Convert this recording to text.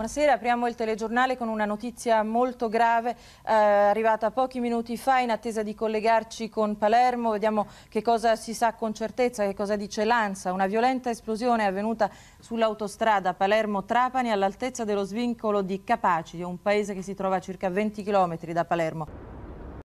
Buonasera, apriamo il telegiornale con una notizia molto grave eh, arrivata pochi minuti fa in attesa di collegarci con Palermo. Vediamo che cosa si sa con certezza, che cosa dice l'ANSA. Una violenta esplosione è avvenuta sull'autostrada Palermo-Trapani all'altezza dello svincolo di Capaci, un paese che si trova a circa 20 km da Palermo.